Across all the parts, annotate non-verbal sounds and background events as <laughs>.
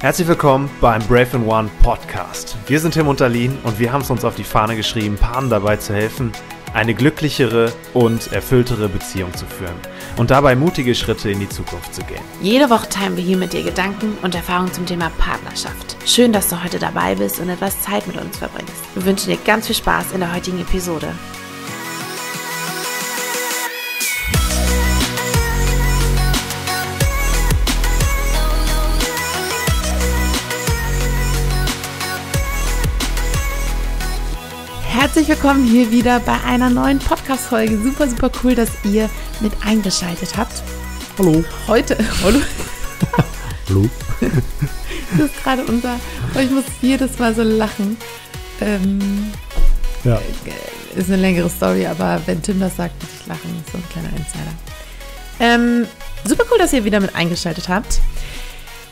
Herzlich willkommen beim Brave in One Podcast. Wir sind Tim Unterlin und wir haben es uns auf die Fahne geschrieben, Paaren dabei zu helfen, eine glücklichere und erfülltere Beziehung zu führen und dabei mutige Schritte in die Zukunft zu gehen. Jede Woche teilen wir hier mit dir Gedanken und Erfahrungen zum Thema Partnerschaft. Schön, dass du heute dabei bist und etwas Zeit mit uns verbringst. Wir wünschen dir ganz viel Spaß in der heutigen Episode. Herzlich willkommen hier wieder bei einer neuen Podcast-Folge. Super, super cool, dass ihr mit eingeschaltet habt. Hallo. Heute. <laughs> Hallo. Hallo. Das ist gerade unser. Ich muss jedes Mal so lachen. Ähm, ja. Äh, ist eine längere Story, aber wenn Tim das sagt, muss ich lachen. So ein kleiner Insider. Ähm, super cool, dass ihr wieder mit eingeschaltet habt.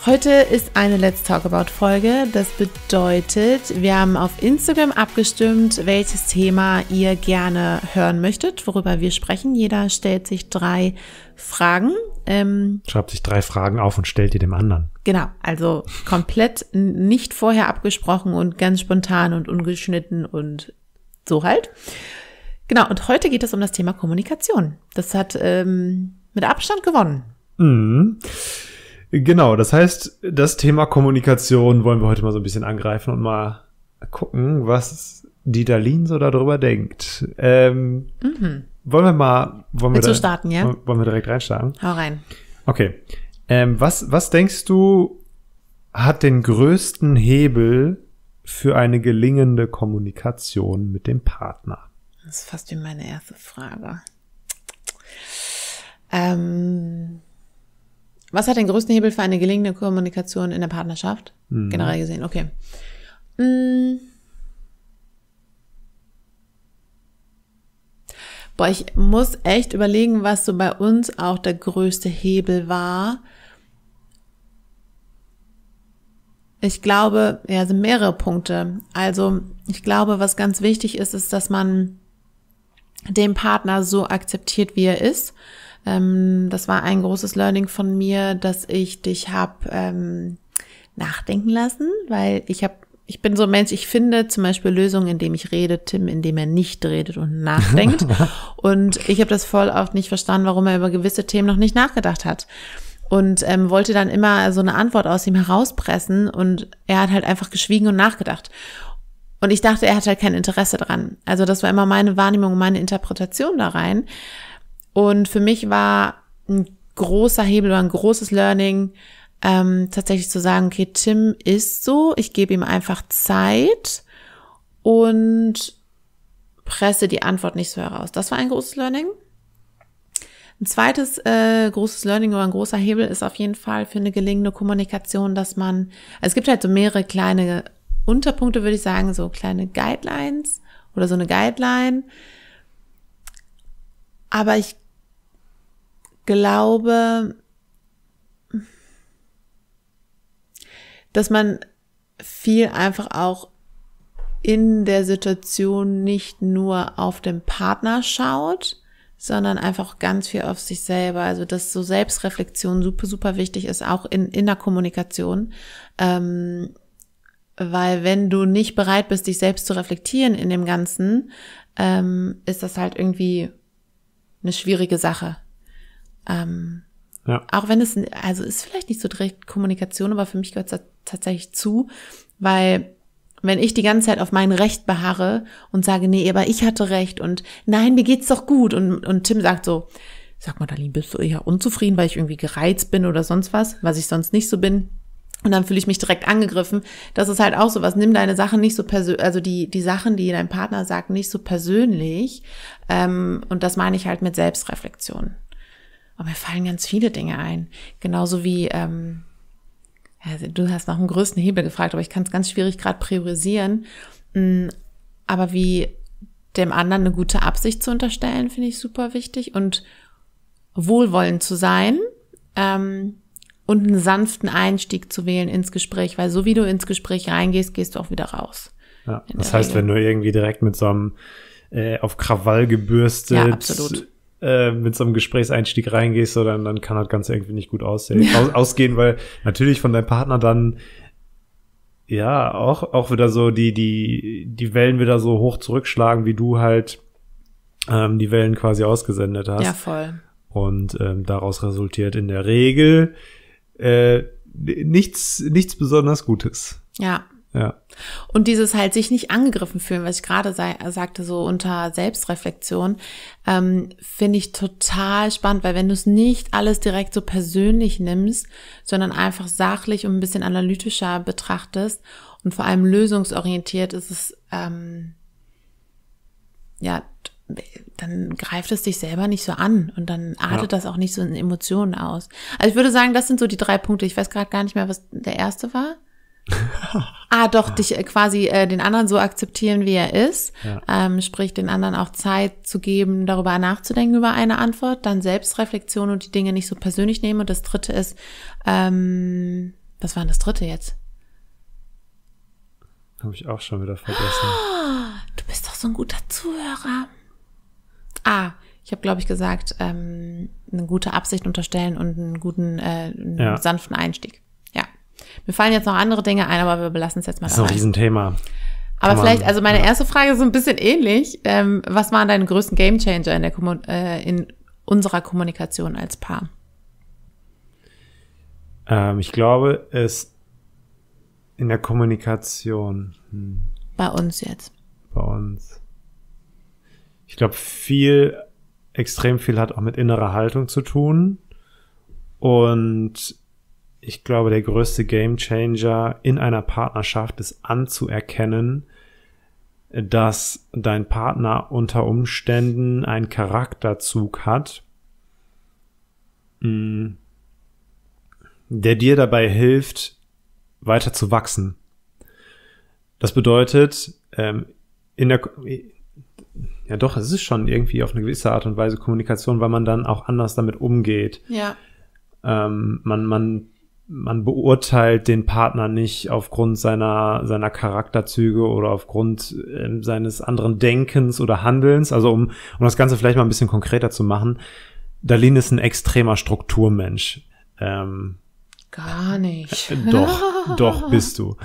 Heute ist eine Let's Talk About Folge. Das bedeutet, wir haben auf Instagram abgestimmt, welches Thema ihr gerne hören möchtet, worüber wir sprechen. Jeder stellt sich drei Fragen. Ähm, Schreibt sich drei Fragen auf und stellt die dem anderen. Genau, also komplett nicht vorher abgesprochen und ganz spontan und ungeschnitten und so halt. Genau, und heute geht es um das Thema Kommunikation. Das hat ähm, mit Abstand gewonnen. Mhm. Genau, das heißt, das Thema Kommunikation wollen wir heute mal so ein bisschen angreifen und mal gucken, was die Dalin so darüber denkt. Ähm, mhm. Wollen wir mal. Wollen wir da, starten, ja? Wollen wir direkt reinstarten? Hau rein. Okay. Ähm, was, was denkst du, hat den größten Hebel für eine gelingende Kommunikation mit dem Partner? Das ist fast wie meine erste Frage. Ähm, was hat den größten Hebel für eine gelingende Kommunikation in der Partnerschaft? Mhm. Generell gesehen, okay. Mhm. Boah, ich muss echt überlegen, was so bei uns auch der größte Hebel war. Ich glaube, ja, sind mehrere Punkte. Also, ich glaube, was ganz wichtig ist, ist, dass man den Partner so akzeptiert, wie er ist ähm, das war ein großes Learning von mir, dass ich dich hab ähm, nachdenken lassen, weil ich habe ich bin so ein Mensch, ich finde zum Beispiel Lösungen, indem ich rede, Tim, indem er nicht redet und nachdenkt. <laughs> und ich habe das voll oft nicht verstanden, warum er über gewisse Themen noch nicht nachgedacht hat. Und ähm, wollte dann immer so eine Antwort aus ihm herauspressen und er hat halt einfach geschwiegen und nachgedacht. Und ich dachte, er hat halt kein Interesse dran. Also das war immer meine Wahrnehmung, meine Interpretation da rein. Und für mich war ein großer Hebel oder ein großes Learning, ähm, tatsächlich zu sagen, okay, Tim ist so, ich gebe ihm einfach Zeit und presse die Antwort nicht so heraus. Das war ein großes Learning. Ein zweites äh, großes Learning oder ein großer Hebel ist auf jeden Fall für eine gelingende Kommunikation, dass man, also es gibt halt so mehrere kleine Unterpunkte, würde ich sagen, so kleine Guidelines oder so eine Guideline. Aber ich glaube, dass man viel einfach auch in der Situation nicht nur auf den Partner schaut, sondern einfach ganz viel auf sich selber. Also dass so Selbstreflexion super, super wichtig ist, auch in, in der Kommunikation. Ähm, weil wenn du nicht bereit bist, dich selbst zu reflektieren in dem Ganzen, ähm, ist das halt irgendwie eine schwierige Sache. Ähm, ja. Auch wenn es, also ist vielleicht nicht so direkt Kommunikation, aber für mich gehört es tatsächlich zu, weil wenn ich die ganze Zeit auf mein Recht beharre und sage, nee, aber ich hatte Recht und nein, mir geht's doch gut und, und Tim sagt so, sag mal, Darlene, bist du eher unzufrieden, weil ich irgendwie gereizt bin oder sonst was, was ich sonst nicht so bin, und dann fühle ich mich direkt angegriffen. Das ist halt auch so was. Nimm deine Sachen nicht so persönlich, also die, die Sachen, die dein Partner sagt, nicht so persönlich. Ähm, und das meine ich halt mit Selbstreflexion. Aber mir fallen ganz viele Dinge ein. Genauso wie, ähm, also du hast nach dem größten Hebel gefragt, aber ich kann es ganz schwierig gerade priorisieren. Mm, aber wie dem anderen eine gute Absicht zu unterstellen, finde ich super wichtig. Und wohlwollend zu sein ähm, und einen sanften Einstieg zu wählen ins Gespräch, weil so wie du ins Gespräch reingehst, gehst du auch wieder raus. Ja, das heißt, Regel. wenn du irgendwie direkt mit so einem äh, auf Krawall gebürstet ja, äh, mit so einem Gesprächseinstieg reingehst, so, dann, dann kann das Ganze irgendwie nicht gut aussehen, ja. aus, ausgehen, weil natürlich von deinem Partner dann ja auch, auch wieder so die, die, die Wellen wieder so hoch zurückschlagen, wie du halt ähm, die Wellen quasi ausgesendet hast. Ja, voll. Und ähm, daraus resultiert in der Regel äh, nichts, nichts besonders Gutes. Ja, ja. Und dieses halt sich nicht angegriffen fühlen, was ich gerade sagte, so unter Selbstreflexion, ähm, finde ich total spannend, weil wenn du es nicht alles direkt so persönlich nimmst, sondern einfach sachlich und ein bisschen analytischer betrachtest und vor allem lösungsorientiert, ist es ähm, ja dann greift es dich selber nicht so an und dann artet ja. das auch nicht so in Emotionen aus. Also ich würde sagen, das sind so die drei Punkte. Ich weiß gerade gar nicht mehr, was der erste war ah, doch, dich äh, quasi äh, den anderen so akzeptieren, wie er ist. Ja. Ähm, sprich, den anderen auch Zeit zu geben, darüber nachzudenken über eine Antwort, dann Selbstreflexion und die Dinge nicht so persönlich nehmen. Und das dritte ist, ähm, was war denn das dritte jetzt? Habe ich auch schon wieder vergessen. <gasps> Du bist doch so ein guter Zuhörer. Ah, ich habe, glaube ich, gesagt, ähm, eine gute Absicht unterstellen und einen guten, äh, einen ja. sanften Einstieg. Mir fallen jetzt noch andere Dinge ein, aber wir belassen es jetzt mal. Das ist dabei. ein Riesenthema. Aber Kann vielleicht, also meine erste Frage ist so ein bisschen ähnlich. Ähm, was waren deine größten Gamechanger in, der Kommun äh, in unserer Kommunikation als Paar? Ähm, ich glaube, es in der Kommunikation. Hm. Bei uns jetzt. Bei uns. Ich glaube, viel, extrem viel hat auch mit innerer Haltung zu tun. Und ich glaube, der größte Game Changer in einer Partnerschaft ist anzuerkennen, dass dein Partner unter Umständen einen Charakterzug hat, mm, der dir dabei hilft, weiter zu wachsen. Das bedeutet, ähm, in der, ja doch, es ist schon irgendwie auf eine gewisse Art und Weise Kommunikation, weil man dann auch anders damit umgeht. Ja. Ähm, man, man man beurteilt den Partner nicht aufgrund seiner, seiner Charakterzüge oder aufgrund äh, seines anderen Denkens oder Handelns. Also um, um das Ganze vielleicht mal ein bisschen konkreter zu machen. Darlene ist ein extremer Strukturmensch. Ähm, Gar nicht. Äh, doch, doch bist du.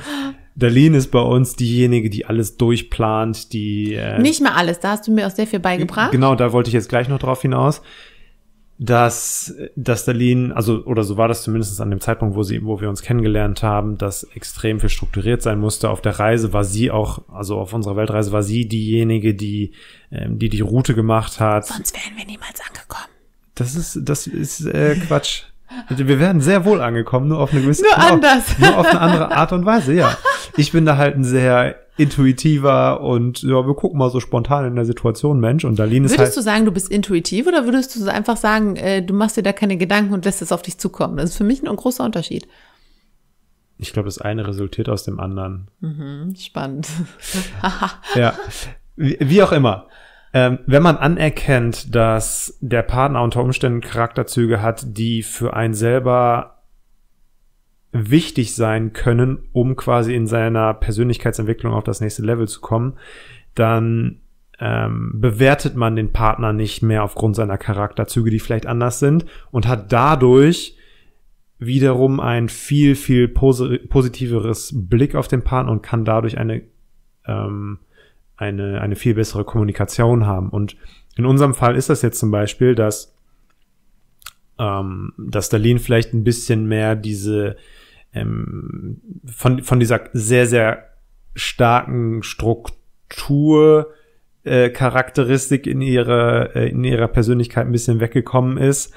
Darlene ist bei uns diejenige, die alles durchplant, die. Äh, nicht mal alles, da hast du mir auch sehr viel beigebracht. Genau, da wollte ich jetzt gleich noch drauf hinaus dass, dass Darlene, also, oder so war das zumindest an dem Zeitpunkt, wo sie, wo wir uns kennengelernt haben, dass extrem viel strukturiert sein musste. Auf der Reise war sie auch, also auf unserer Weltreise war sie diejenige, die, ähm, die die Route gemacht hat. Sonst wären wir niemals angekommen. Das ist, das ist äh, Quatsch. Wir werden sehr wohl angekommen, nur auf eine gewisse, nur anders, nur auf, nur auf eine andere Art und Weise. Ja, <laughs> ich bin da halt ein sehr intuitiver und ja, wir gucken mal so spontan in der Situation, Mensch. Und Darlene ist. Würdest halt du sagen, du bist intuitiv oder würdest du einfach sagen, äh, du machst dir da keine Gedanken und lässt es auf dich zukommen? Das ist für mich ein großer Unterschied. Ich glaube, das eine resultiert aus dem anderen. Mhm, spannend. <laughs> <laughs> ja. Wie, wie auch immer. Ähm, wenn man anerkennt, dass der Partner unter Umständen Charakterzüge hat, die für einen selber wichtig sein können, um quasi in seiner Persönlichkeitsentwicklung auf das nächste Level zu kommen, dann ähm, bewertet man den Partner nicht mehr aufgrund seiner Charakterzüge, die vielleicht anders sind und hat dadurch wiederum ein viel, viel positiveres Blick auf den Partner und kann dadurch eine, ähm, eine, eine viel bessere Kommunikation haben. Und in unserem Fall ist das jetzt zum Beispiel, dass ähm, dass Darlene vielleicht ein bisschen mehr diese ähm, von, von dieser sehr, sehr starken Struktur, äh, Charakteristik in ihrer, äh, in ihrer Persönlichkeit ein bisschen weggekommen ist.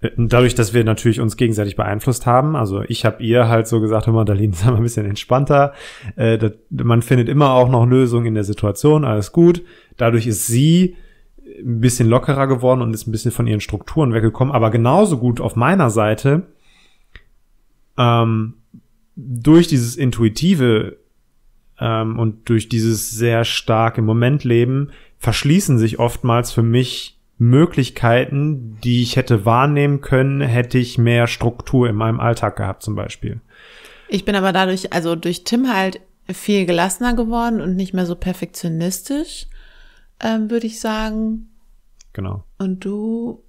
Äh, dadurch, dass wir natürlich uns gegenseitig beeinflusst haben. Also ich habe ihr halt so gesagt, hör mal, Darlene, <laughs> sei mal ein bisschen entspannter. Äh, das, man findet immer auch noch Lösungen in der Situation, alles gut. Dadurch ist sie äh, ein bisschen lockerer geworden und ist ein bisschen von ihren Strukturen weggekommen. Aber genauso gut auf meiner Seite ähm, durch dieses intuitive ähm, und durch dieses sehr starke Momentleben verschließen sich oftmals für mich Möglichkeiten, die ich hätte wahrnehmen können, hätte ich mehr Struktur in meinem Alltag gehabt zum Beispiel. Ich bin aber dadurch, also durch Tim halt viel gelassener geworden und nicht mehr so perfektionistisch, ähm, würde ich sagen. Genau. Und du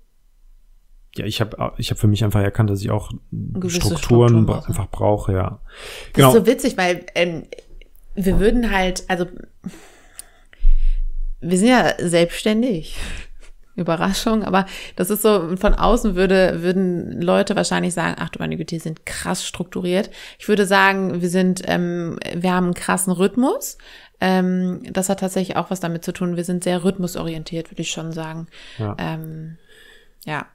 ja, ich habe äh, ich hab für mich einfach erkannt, dass ich auch Strukturen, Strukturen einfach brauche, ja. Das genau. ist so witzig, weil ähm, wir würden halt, also wir sind ja selbstständig. <laughs> Überraschung, aber das ist so, von außen würde, würden Leute wahrscheinlich sagen, ach du meine Güte, die sind krass strukturiert. Ich würde sagen, wir sind, ähm, wir haben einen krassen Rhythmus. Ähm, das hat tatsächlich auch was damit zu tun. Wir sind sehr rhythmusorientiert, würde ich schon sagen. Ja. Ähm, ja.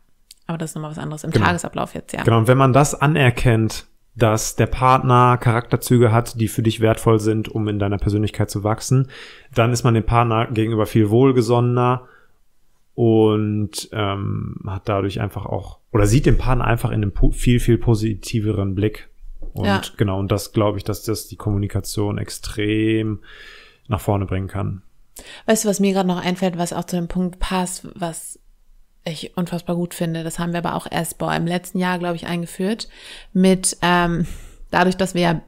Aber das ist nochmal was anderes im genau. Tagesablauf jetzt, ja. Genau, und wenn man das anerkennt, dass der Partner Charakterzüge hat, die für dich wertvoll sind, um in deiner Persönlichkeit zu wachsen, dann ist man dem Partner gegenüber viel wohlgesonnener und ähm, hat dadurch einfach auch oder sieht den Partner einfach in einem viel viel positiveren Blick und ja. genau und das glaube ich, dass das die Kommunikation extrem nach vorne bringen kann. Weißt du, was mir gerade noch einfällt, was auch zu dem Punkt passt, was ich unfassbar gut finde. Das haben wir aber auch erst boah, im letzten Jahr, glaube ich, eingeführt. Mit ähm, dadurch, dass wir ja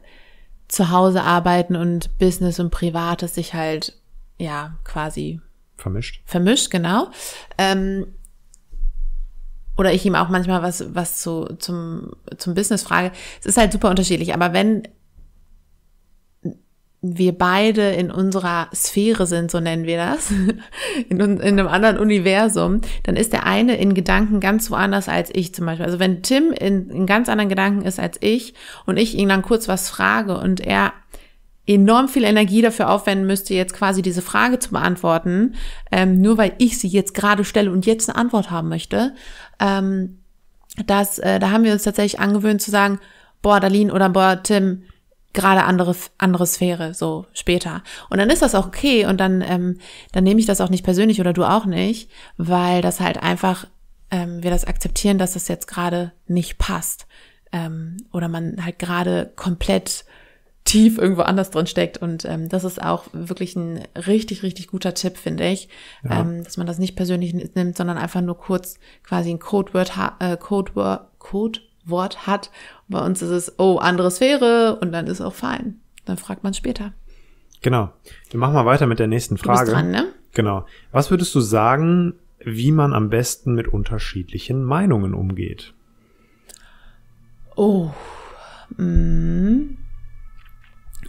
zu Hause arbeiten und Business und Privates sich halt ja quasi vermischt. Vermischt, genau. Ähm, oder ich ihm auch manchmal was was zu zum zum Business frage. Es ist halt super unterschiedlich. Aber wenn wir beide in unserer Sphäre sind, so nennen wir das, <laughs> in, in, einem anderen Universum, dann ist der eine in Gedanken ganz woanders als ich zum Beispiel. Also wenn Tim in, in ganz anderen Gedanken ist als ich und ich ihn dann kurz was frage und er enorm viel Energie dafür aufwenden müsste, jetzt quasi diese Frage zu beantworten, ähm, nur weil ich sie jetzt gerade stelle und jetzt eine Antwort haben möchte, ähm, dass, äh, da haben wir uns tatsächlich angewöhnt zu sagen, boah, Darlene oder boah, Tim, gerade andere, andere Sphäre, so später. Und dann ist das auch okay und dann, ähm, dann nehme ich das auch nicht persönlich oder du auch nicht, weil das halt einfach, ähm, wir das akzeptieren, dass das jetzt gerade nicht passt. Ähm, oder man halt gerade komplett tief irgendwo anders drin steckt. Und ähm, das ist auch wirklich ein richtig, richtig guter Tipp, finde ich, ja. ähm, dass man das nicht persönlich nimmt, sondern einfach nur kurz quasi ein Codewort, äh, Codewort, Code Wort hat. Und bei uns ist es, oh, andere Sphäre und dann ist auch fein. Dann fragt man später. Genau. Wir machen mal weiter mit der nächsten Frage. dran, ne? Genau. Was würdest du sagen, wie man am besten mit unterschiedlichen Meinungen umgeht? Oh. Mm.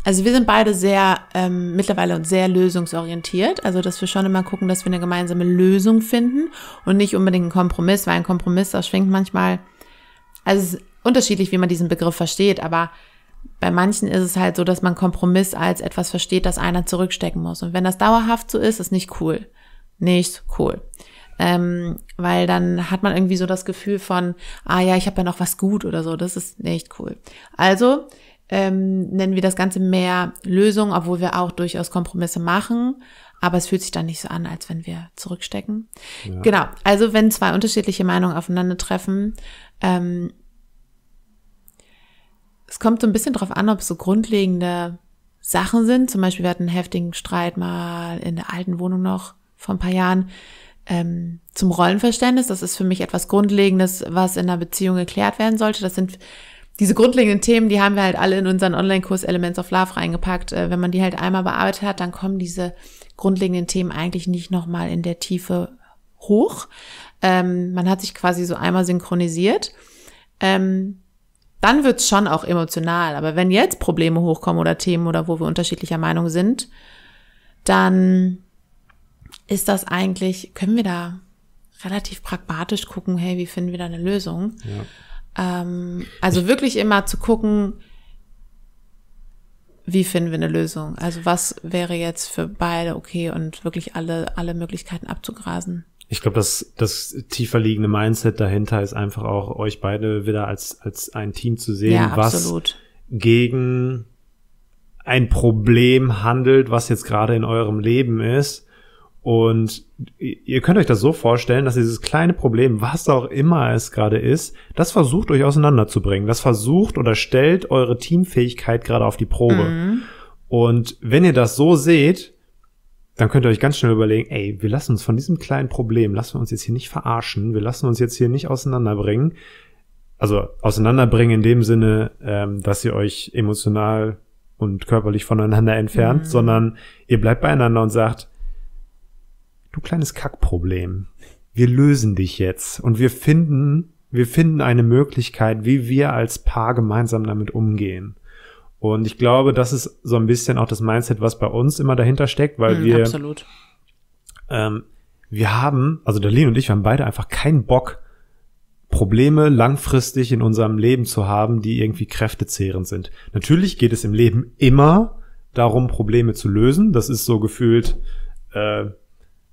Also wir sind beide sehr ähm, mittlerweile und sehr lösungsorientiert, also dass wir schon immer gucken, dass wir eine gemeinsame Lösung finden und nicht unbedingt einen Kompromiss, weil ein Kompromiss, das schwingt manchmal also es ist unterschiedlich, wie man diesen Begriff versteht, aber bei manchen ist es halt so, dass man Kompromiss als etwas versteht, dass einer zurückstecken muss. Und wenn das dauerhaft so ist, ist nicht cool. Nicht cool. Ähm, weil dann hat man irgendwie so das Gefühl von, ah ja, ich habe ja noch was gut oder so. Das ist nicht cool. Also ähm, nennen wir das Ganze mehr Lösung, obwohl wir auch durchaus Kompromisse machen. Aber es fühlt sich dann nicht so an, als wenn wir zurückstecken. Ja. Genau. Also wenn zwei unterschiedliche Meinungen aufeinandertreffen, ähm, es kommt so ein bisschen drauf an, ob es so grundlegende Sachen sind. Zum Beispiel, wir hatten einen heftigen Streit mal in der alten Wohnung noch vor ein paar Jahren ähm, zum Rollenverständnis. Das ist für mich etwas Grundlegendes, was in einer Beziehung geklärt werden sollte. Das sind diese grundlegenden Themen, die haben wir halt alle in unseren Online-Kurs Elements of Love reingepackt. Äh, wenn man die halt einmal bearbeitet hat, dann kommen diese grundlegenden Themen eigentlich nicht nochmal in der Tiefe hoch. Ähm, man hat sich quasi so einmal synchronisiert. Ähm, dann wird's schon auch emotional. Aber wenn jetzt Probleme hochkommen oder Themen oder wo wir unterschiedlicher Meinung sind, dann ist das eigentlich, können wir da relativ pragmatisch gucken, hey, wie finden wir da eine Lösung? Ja. Ähm, also wirklich immer zu gucken, wie finden wir eine Lösung? Also was wäre jetzt für beide okay und wirklich alle, alle Möglichkeiten abzugrasen? Ich glaube, das, das tiefer liegende Mindset dahinter ist einfach auch, euch beide wieder als, als ein Team zu sehen, ja, was gegen ein Problem handelt, was jetzt gerade in eurem Leben ist. Und ihr könnt euch das so vorstellen, dass dieses kleine Problem, was auch immer es gerade ist, das versucht euch auseinanderzubringen. Das versucht oder stellt eure Teamfähigkeit gerade auf die Probe. Mhm. Und wenn ihr das so seht, dann könnt ihr euch ganz schnell überlegen, ey, wir lassen uns von diesem kleinen Problem, lassen wir uns jetzt hier nicht verarschen, wir lassen uns jetzt hier nicht auseinanderbringen. Also auseinanderbringen in dem Sinne, ähm, dass ihr euch emotional und körperlich voneinander entfernt, mhm. sondern ihr bleibt beieinander und sagt, du kleines Kackproblem, wir lösen dich jetzt und wir finden, wir finden eine Möglichkeit, wie wir als Paar gemeinsam damit umgehen. Und ich glaube, das ist so ein bisschen auch das Mindset, was bei uns immer dahinter steckt, weil mhm, wir. Absolut. Ähm, wir haben, also der Lin und ich, wir haben beide einfach keinen Bock, Probleme langfristig in unserem Leben zu haben, die irgendwie kräftezehrend sind. Natürlich geht es im Leben immer darum, Probleme zu lösen. Das ist so gefühlt äh,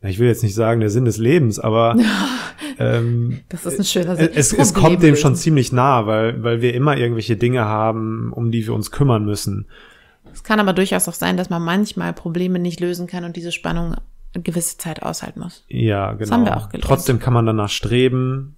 ich will jetzt nicht sagen, der Sinn des Lebens, aber <laughs> ähm, das ist ein schöner Sinn. Es, es kommt dem schon ziemlich nah, weil, weil wir immer irgendwelche Dinge haben, um die wir uns kümmern müssen. Es kann aber durchaus auch sein, dass man manchmal Probleme nicht lösen kann und diese Spannung eine gewisse Zeit aushalten muss. Ja, genau. Das haben wir genau. auch gelernt. Trotzdem kann man danach streben,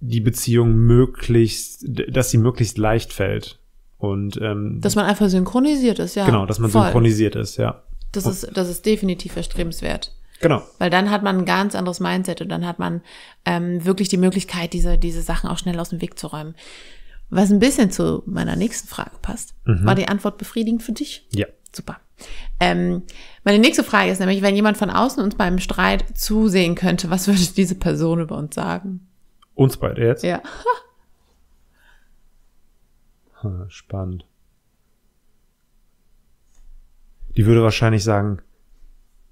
die Beziehung möglichst, dass sie möglichst leicht fällt. Und ähm, dass man einfach synchronisiert ist, ja. Genau, dass man voll. synchronisiert ist, ja. Das ist, das ist definitiv erstrebenswert. Genau. Weil dann hat man ein ganz anderes Mindset und dann hat man ähm, wirklich die Möglichkeit, diese, diese Sachen auch schnell aus dem Weg zu räumen. Was ein bisschen zu meiner nächsten Frage passt. Mhm. War die Antwort befriedigend für dich? Ja. Super. Ähm, meine nächste Frage ist nämlich, wenn jemand von außen uns beim Streit zusehen könnte, was würde diese Person über uns sagen? Uns beide jetzt? Ja. <laughs> Spannend. Die würde wahrscheinlich sagen,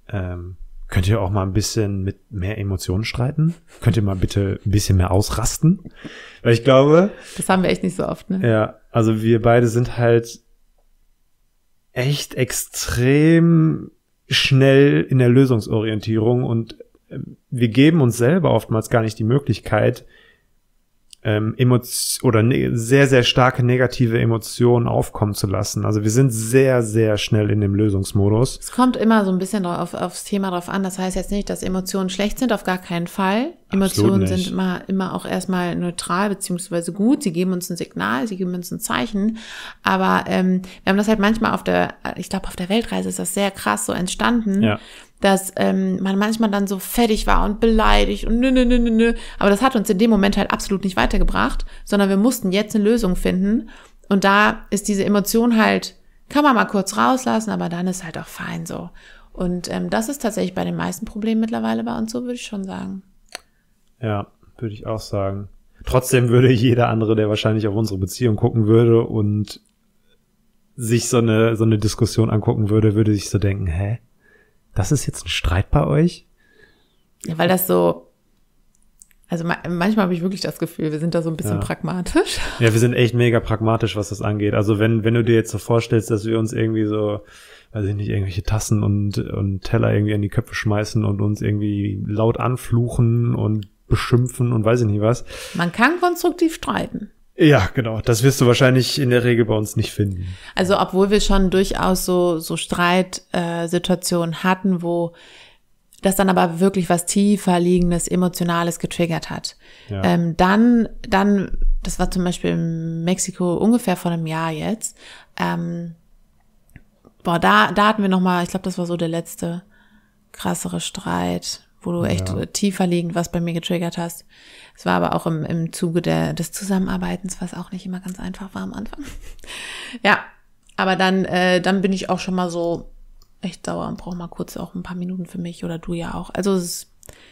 ähm, Könnt ihr auch mal ein bisschen mit mehr Emotionen streiten? Könnt ihr mal bitte ein bisschen mehr ausrasten? Weil ich glaube. Das haben wir echt nicht so oft, ne? Ja, also wir beide sind halt echt extrem schnell in der Lösungsorientierung und ähm, wir geben uns selber oftmals gar nicht die Möglichkeit, ähm, Emotion oder ne sehr, sehr starke negative Emotionen aufkommen zu lassen. Also wir sind sehr, sehr schnell in dem Lösungsmodus. Es kommt immer so ein bisschen auf, aufs Thema drauf an. Das heißt jetzt nicht, dass Emotionen schlecht sind, auf gar keinen Fall. Emotionen sind immer, immer auch erstmal neutral beziehungsweise gut. Sie geben uns ein Signal, sie geben uns ein Zeichen. Aber ähm, wir haben das halt manchmal auf der, ich glaube, auf der Weltreise ist das sehr krass so entstanden. Ja dass ähm, man manchmal dann so fertig war und beleidigt und nö, nö, nö, nö, nö. Aber das hat uns in dem Moment halt absolut nicht weitergebracht, sondern wir mussten jetzt eine Lösung finden. Und da ist diese Emotion halt, kann man mal kurz rauslassen, aber dann ist halt auch fein so. Und ähm, das ist tatsächlich bei den meisten Problemen mittlerweile bei uns so, würde ich schon sagen. Ja, würde ich auch sagen. Trotzdem würde jeder andere, der wahrscheinlich auf unsere Beziehung gucken würde und sich so eine, so eine Diskussion angucken würde, würde sich so denken, hä? Das ist jetzt ein Streit bei euch? Ja, weil das so. Also manchmal habe ich wirklich das Gefühl, wir sind da so ein bisschen ja. pragmatisch. <laughs> Ja, wir sind echt mega pragmatisch, was das angeht. Also wenn, wenn du dir jetzt so vorstellst, dass wir uns irgendwie so, weiß ich nicht, irgendwelche Tassen und, und Teller irgendwie an die Köpfe schmeißen und uns irgendwie laut anfluchen und beschimpfen und weiß ich nicht was. Man kann konstruktiv streiten. Ja, genau. Das wirst du wahrscheinlich in der Regel bei uns nicht finden. Also, obwohl wir schon durchaus so, so Streitsituationen äh, hatten, wo das dann aber wirklich was tiefer liegendes, emotionales getriggert hat. Ja. Ähm, dann, dann, das war zum Beispiel in Mexiko ungefähr vor einem Jahr jetzt. Ähm, boah, da, da hatten wir nochmal, ich glaube, das war so der letzte krassere Streit, wo du echt ja. tiefer liegend was bei mir getriggert hast. Es war aber auch im, im Zuge der, des Zusammenarbeitens, was auch nicht immer ganz einfach war am Anfang. <laughs> ja, aber dann, äh, dann bin ich auch schon mal so echt sauer und brauche mal kurz auch ein paar Minuten für mich oder du ja auch. Also es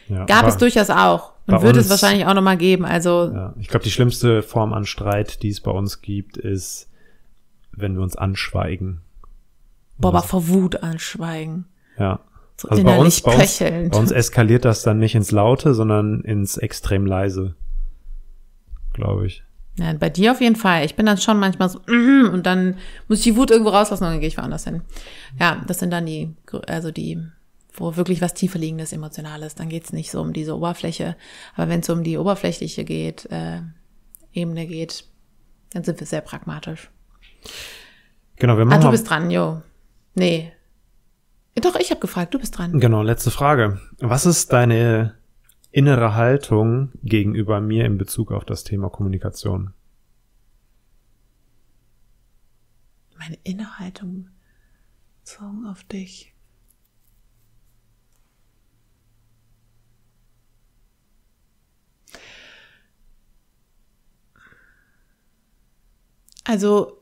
ja, gab es durchaus auch und wird uns, es wahrscheinlich auch nochmal geben. Also ja, ich glaube, die schlimmste Form an Streit, die es bei uns gibt, ist, wenn wir uns anschweigen. Boah, aber also vor Wut anschweigen. Ja. So also bei uns, bei uns, bei uns eskaliert das dann nicht ins Laute, sondern ins extrem leise. Glaube ich. Ja, bei dir auf jeden Fall. Ich bin dann schon manchmal so, mm, und dann muss ich die Wut irgendwo rauslassen und dann gehe ich woanders hin. Ja, das sind dann die, also die, wo wirklich was tieferliegendes, emotionales, dann geht's nicht so um diese Oberfläche. Aber wenn es um die oberflächliche geht, äh, Ebene geht, dann sind wir sehr pragmatisch. Genau, wir machen. Ah, du bist dran, jo. Nee, doch, ich habe gefragt, du bist dran. Genau, letzte Frage. Was ist deine innere Haltung gegenüber mir in Bezug auf das Thema Kommunikation? Meine innere Haltung bezogen auf dich. Also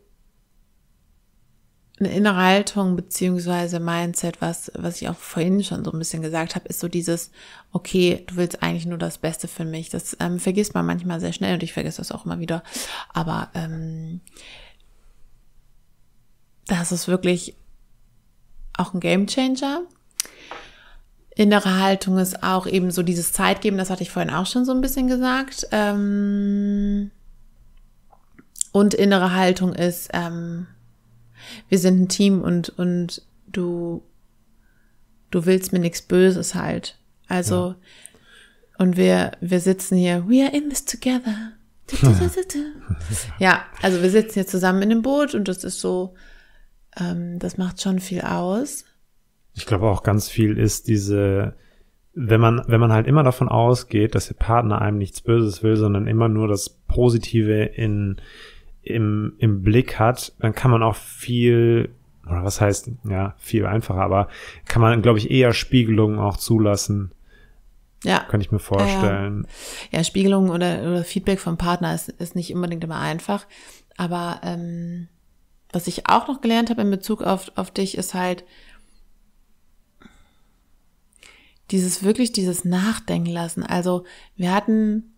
eine innere Haltung beziehungsweise Mindset, was, was ich auch vorhin schon so ein bisschen gesagt habe, ist so dieses, okay, du willst eigentlich nur das Beste für mich. Das ähm, vergisst man manchmal sehr schnell und ich vergesse das auch immer wieder. Aber ähm, das ist wirklich auch ein Gamechanger. Innere Haltung ist auch eben so dieses Zeitgeben, das hatte ich vorhin auch schon so ein bisschen gesagt. Ähm, und innere Haltung ist, ähm, wir sind ein Team und, und du, du willst mir nichts Böses halt. Also, ja. und wir, wir sitzen hier, we are in this together. <laughs> ja, also wir sitzen hier zusammen in dem Boot und das ist so, ähm, das macht schon viel aus. Ich glaube auch ganz viel ist diese, wenn man, wenn man halt immer davon ausgeht, dass der Partner einem nichts Böses will, sondern immer nur das Positive in, im, im Blick hat, dann kann man auch viel, oder was heißt, ja, viel einfacher, aber kann man, glaube ich, eher Spiegelungen auch zulassen. Ja. Kann ich mir vorstellen. Ja, ähm, ja Spiegelung oder, oder Feedback vom Partner ist, ist nicht unbedingt immer einfach. Aber ähm, was ich auch noch gelernt habe in Bezug auf, auf dich, ist halt dieses wirklich, dieses Nachdenken lassen. Also wir hatten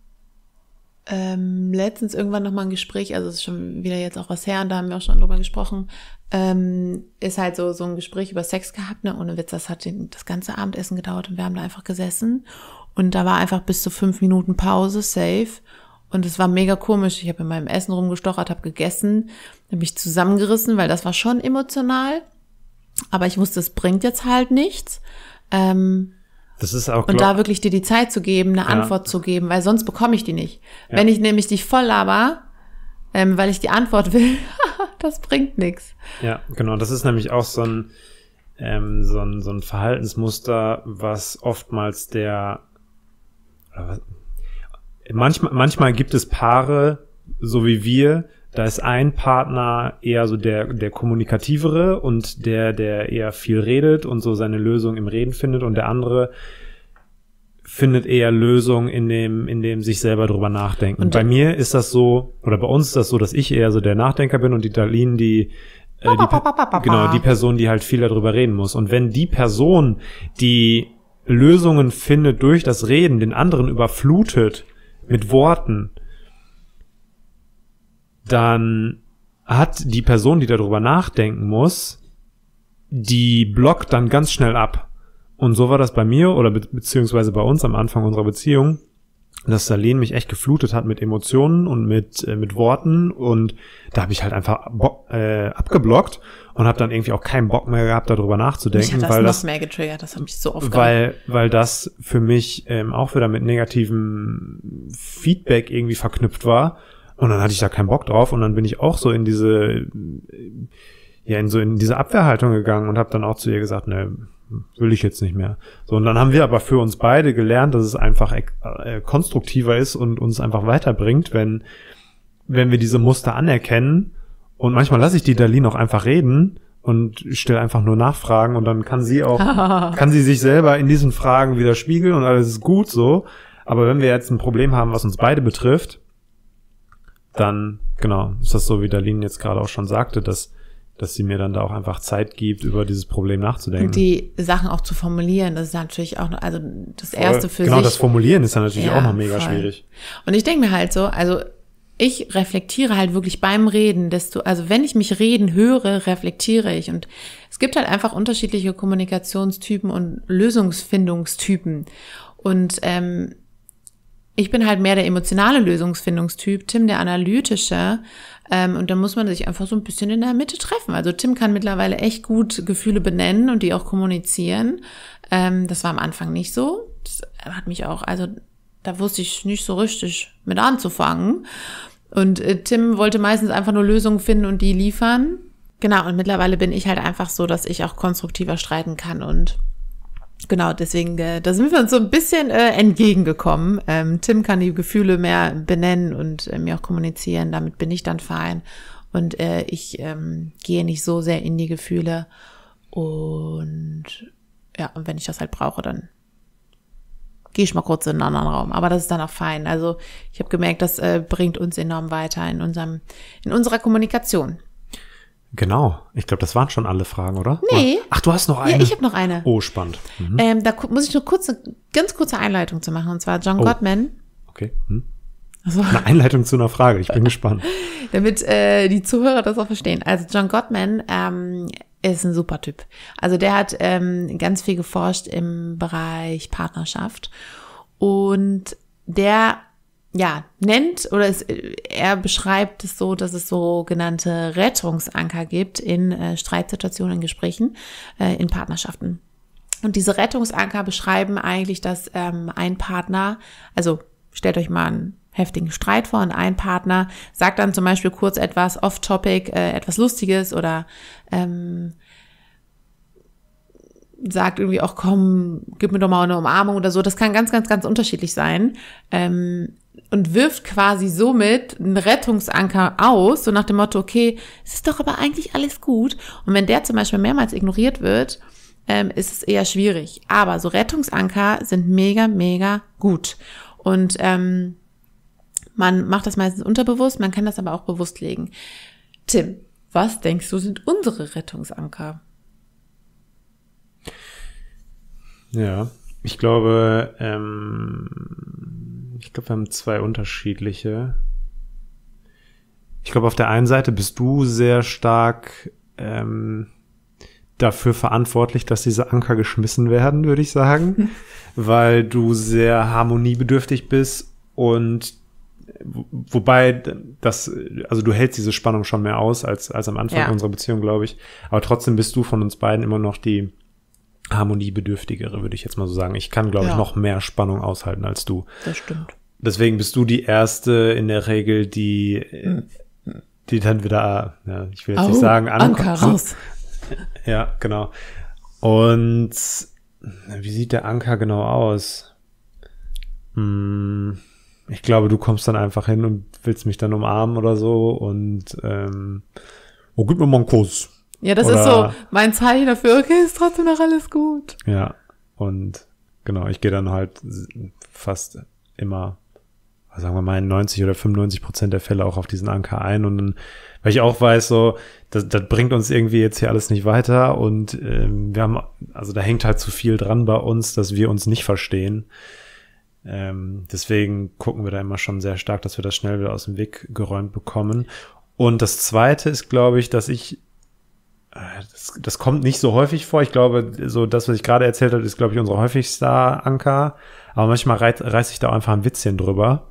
ähm, letztens irgendwann nochmal ein Gespräch, also es ist schon wieder jetzt auch was her und da haben wir auch schon drüber gesprochen, ähm, ist halt so, so ein Gespräch über Sex gehabt, ne, ohne Witz, das hat den, das ganze Abendessen gedauert und wir haben da einfach gesessen und da war einfach bis zu fünf Minuten Pause, safe und es war mega komisch, ich habe in meinem Essen rumgestochert, habe gegessen, habe mich zusammengerissen, weil das war schon emotional, aber ich wusste, es bringt jetzt halt nichts, ähm, das ist auch Und da wirklich dir die Zeit zu geben, eine ja. Antwort zu geben, weil sonst bekomme ich die nicht. Ja. Wenn ich nämlich dich voll laber, ähm, weil ich die Antwort will, <laughs> das bringt nichts. Ja, genau. Das ist nämlich auch so ein, ähm, so ein, so ein Verhaltensmuster, was oftmals der, was, manchmal, manchmal gibt es Paare, so wie wir, da ist ein Partner eher so der, der kommunikativere und der, der eher viel redet und so seine Lösung im Reden findet und der andere findet eher Lösung in dem, in dem sich selber drüber nachdenken. Und bei mir ist das so, oder bei uns ist das so, dass ich eher so der Nachdenker bin und die Darlene, die, äh, die genau, die Person, die halt viel darüber reden muss. Und wenn die Person, die Lösungen findet durch das Reden, den anderen überflutet mit Worten, dann hat die Person, die darüber nachdenken muss, die blockt dann ganz schnell ab. Und so war das bei mir oder be beziehungsweise bei uns am Anfang unserer Beziehung, dass Salene mich echt geflutet hat mit Emotionen und mit, äh, mit Worten und da habe ich halt einfach äh, abgeblockt und habe dann irgendwie auch keinen Bock mehr gehabt, darüber nachzudenken. Mich hat das weil noch das, mehr getriggert, das hat mich so oft Weil, weil das für mich ähm, auch wieder mit negativem Feedback irgendwie verknüpft war und dann hatte ich da keinen Bock drauf und dann bin ich auch so in diese, ja, in so in diese Abwehrhaltung gegangen und habe dann auch zu ihr gesagt, ne, will ich jetzt nicht mehr. So, und dann haben wir aber für uns beide gelernt, dass es einfach äh, konstruktiver ist und uns einfach weiterbringt, wenn, wenn wir diese Muster anerkennen. Und manchmal lasse ich die Darlene auch einfach reden und stelle einfach nur Nachfragen und dann kann sie auch, <laughs> kann sie sich selber in diesen Fragen widerspiegeln und alles ist gut so. Aber wenn wir jetzt ein Problem haben, was uns beide betrifft, dann, genau, ist das so, wie Darlene jetzt gerade auch schon sagte, dass, dass sie mir dann da auch einfach Zeit gibt, über dieses Problem nachzudenken. Und die Sachen auch zu formulieren, das ist natürlich auch, noch, also das Erste für genau, sich. Genau, das Formulieren ist dann natürlich ja, auch noch mega voll. schwierig. Und ich denke mir halt so, also ich reflektiere halt wirklich beim Reden, desto, also wenn ich mich reden höre, reflektiere ich. Und es gibt halt einfach unterschiedliche Kommunikationstypen und Lösungsfindungstypen. Und ähm, ich bin halt mehr der emotionale Lösungsfindungstyp, Tim der analytische. Ähm, und da muss man sich einfach so ein bisschen in der Mitte treffen. Also Tim kann mittlerweile echt gut Gefühle benennen und die auch kommunizieren. Ähm, das war am Anfang nicht so. Das hat mich auch, also da wusste ich nicht so richtig mit anzufangen. Und äh, Tim wollte meistens einfach nur Lösungen finden und die liefern. Genau, und mittlerweile bin ich halt einfach so, dass ich auch konstruktiver streiten kann und Genau, deswegen, äh, da sind wir uns so ein bisschen äh, entgegengekommen. Ähm, Tim kann die Gefühle mehr benennen und äh, mir auch kommunizieren. Damit bin ich dann fein. Und äh, ich ähm, gehe nicht so sehr in die Gefühle. Und ja, und wenn ich das halt brauche, dann gehe ich mal kurz in einen anderen Raum. Aber das ist dann auch fein. Also ich habe gemerkt, das äh, bringt uns enorm weiter in unserem, in unserer Kommunikation. Genau. Ich glaube, das waren schon alle Fragen, oder? Nee. Ach, du hast noch eine. Ja, ich habe noch eine. Oh, spannend. Mhm. Ähm, da muss ich nur kurz eine ganz kurze Einleitung zu machen, und zwar John oh. Gottman. Okay. Hm. Also. Eine Einleitung zu einer Frage, ich bin <laughs> gespannt. Damit äh, die Zuhörer das auch verstehen. Also John Gottman ähm, ist ein super Typ. Also der hat ähm, ganz viel geforscht im Bereich Partnerschaft und der ja, nennt oder es, er beschreibt es so, dass es sogenannte Rettungsanker gibt in äh, Streitsituationen, in Gesprächen, äh, in Partnerschaften. Und diese Rettungsanker beschreiben eigentlich, dass ähm, ein Partner, also stellt euch mal einen heftigen Streit vor und ein Partner sagt dann zum Beispiel kurz etwas off-topic, äh, etwas Lustiges oder ähm, sagt irgendwie auch, komm, gib mir doch mal eine Umarmung oder so. Das kann ganz, ganz, ganz unterschiedlich sein. Ähm, und wirft quasi somit einen Rettungsanker aus, so nach dem Motto, okay, es ist doch aber eigentlich alles gut. Und wenn der zum Beispiel mehrmals ignoriert wird, ähm, ist es eher schwierig. Aber so Rettungsanker sind mega, mega gut. Und ähm, man macht das meistens unterbewusst, man kann das aber auch bewusst legen. Tim, was denkst du, sind unsere Rettungsanker? Ja, ich glaube, ähm ich glaube, wir haben zwei unterschiedliche. Ich glaube, auf der einen Seite bist du sehr stark ähm, dafür verantwortlich, dass diese Anker geschmissen werden, würde ich sagen, <laughs> weil du sehr harmoniebedürftig bist und wobei das, also du hältst diese Spannung schon mehr aus als, als am Anfang ja. unserer Beziehung, glaube ich. Aber trotzdem bist du von uns beiden immer noch die, harmoniebedürftigere, würde ich jetzt mal so sagen. Ich kann, glaube ja. ich, noch mehr Spannung aushalten als du. Das stimmt. Deswegen bist du die Erste in der Regel, die, die dann wieder, ja, ich will jetzt Au, nicht sagen, Anker raus. <laughs> Ja, genau. Und wie sieht der Anker genau aus? Hm, ich glaube, du kommst dann einfach hin und willst mich dann umarmen oder so und ähm, oh, gib mir mal einen Kuss. Ja, das Oder, ist so mein Zeichen dafür, okay, ist trotzdem noch alles gut. Ja, und genau, ich gehe dann halt fast immer sagen wir mal, in 90 oder 95 Prozent der Fälle auch auf diesen Anker ein. Und dann, weil ich auch weiß, so, das, das bringt uns irgendwie jetzt hier alles nicht weiter. Und ähm, wir haben, also da hängt halt zu viel dran bei uns, dass wir uns nicht verstehen. Ähm, deswegen gucken wir da immer schon sehr stark, dass wir das schnell wieder aus dem Weg geräumt bekommen. Und das Zweite ist, glaube ich, dass ich das, das kommt nicht so häufig vor. Ich glaube, so das, was ich gerade erzählt habe, ist, glaube ich, unser häufigster Anker. Aber manchmal reiß, reiß ich da auch einfach ein Witzchen drüber.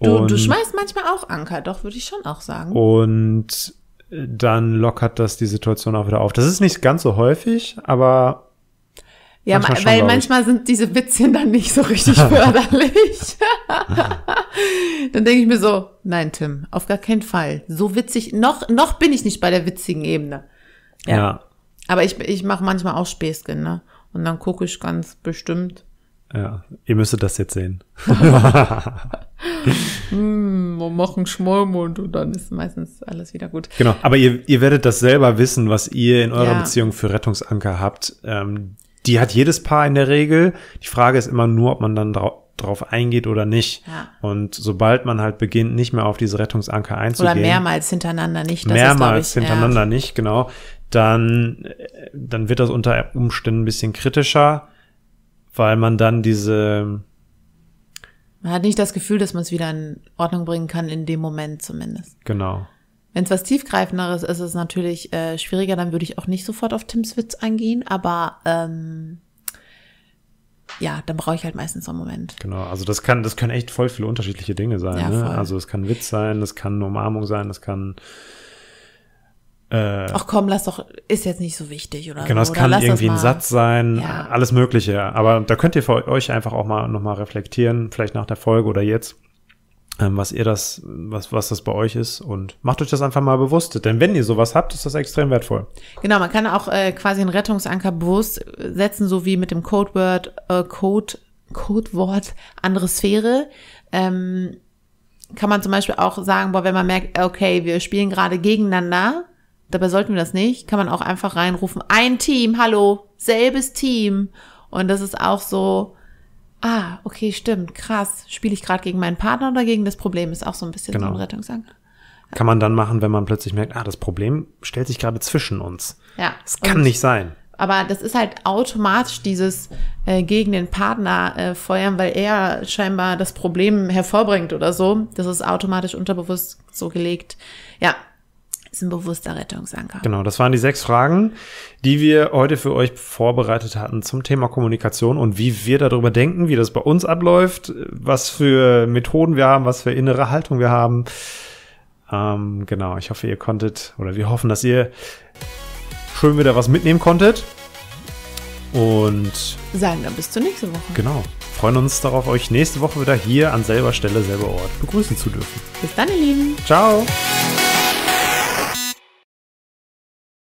Du, und, du schmeißt manchmal auch Anker, doch, würde ich schon auch sagen. Und dann lockert das die Situation auch wieder auf. Das ist nicht ganz so häufig, aber ja, manchmal schon, weil manchmal sind diese Witzchen dann nicht so richtig <laughs> förderlich. <laughs> dann denke ich mir so, nein, Tim, auf gar keinen Fall. So witzig, noch, noch bin ich nicht bei der witzigen Ebene. Ja. ja. Aber ich, ich mache manchmal auch Späßchen, ne? Und dann gucke ich ganz bestimmt. Ja, ihr müsstet das jetzt sehen. <laughs> hm, wir machen Schmollmund und dann ist meistens alles wieder gut. Genau, aber ihr, ihr werdet das selber wissen, was ihr in eurer ja. Beziehung für Rettungsanker habt, ähm, die hat jedes Paar in der Regel. Die Frage ist immer nur, ob man dann drauf drauf eingeht oder nicht. Ja. Und sobald man halt beginnt, nicht mehr auf diese Rettungsanker einzugehen. Oder mehrmals hintereinander nicht. mehrmals ist, ich, hintereinander ja. nicht, genau. Dann, äh, dann wird das unter Umständen ein bisschen kritischer, weil man dann diese. Man hat nicht das Gefühl, dass man es wieder in Ordnung bringen kann, in dem Moment zumindest. Genau. Wenn es was tiefgreifenderes ist, ist es natürlich äh, schwieriger, dann würde ich auch nicht sofort auf Tims Witz eingehen, aber ähm, ja, dann brauche ich halt meistens einen Moment. Genau, also das kann, das können echt voll viele unterschiedliche Dinge sein. Ja, ne? Also es kann Witz sein, es kann Umarmung sein, es kann äh, Ach komm, lass doch, ist jetzt nicht so wichtig oder Genau, so, es kann irgendwie ein Satz sein, ja. alles Mögliche. Aber da könnt ihr für euch einfach auch mal nochmal reflektieren, vielleicht nach der Folge oder jetzt. Ähm, was ihr das, was, was das bei euch ist und macht euch das einfach mal bewusst. Denn wenn ihr sowas habt, ist das extrem wertvoll. Genau, man kann auch äh, quasi einen Rettungsanker bewusst setzen, so wie mit dem Codeword, äh, Code, Codewort andere Sphäre. Ähm, kann man zum Beispiel auch sagen, boah, wenn man merkt, okay, wir spielen gerade gegeneinander, dabei sollten wir das nicht, kann man auch einfach reinrufen, ein Team, hallo, selbes Team. Und das ist auch so, ah, okay, stimmt, krass, spiele ich gerade gegen meinen Partner oder gegen das Problem, ist auch so ein bisschen genau. so ein genau. Rettungsangel. Kann man dann machen, wenn man plötzlich merkt, ah, das Problem stellt sich gerade zwischen uns. Ja. Es kann nicht sein. Aber das ist halt automatisch dieses äh, gegen den Partner äh, feuern, weil er scheinbar das Problem hervorbringt oder so. Das ist automatisch unterbewusst so gelegt. Ja, ist ein bewusster Rettungsanker. Genau, das waren die sechs Fragen, die wir heute für euch vorbereitet hatten zum Thema Kommunikation und wie wir darüber denken, wie das bei uns abläuft, was für Methoden wir haben, was für innere Haltung wir haben. Ähm, genau, ich hoffe, ihr konntet oder wir hoffen, dass ihr schön wieder was mitnehmen konntet. Und sagen dann bis zur nächsten Woche. Genau. Freuen uns darauf, euch nächste Woche wieder hier an selber Stelle, selber Ort begrüßen zu dürfen. Bis dann, ihr Lieben. Ciao.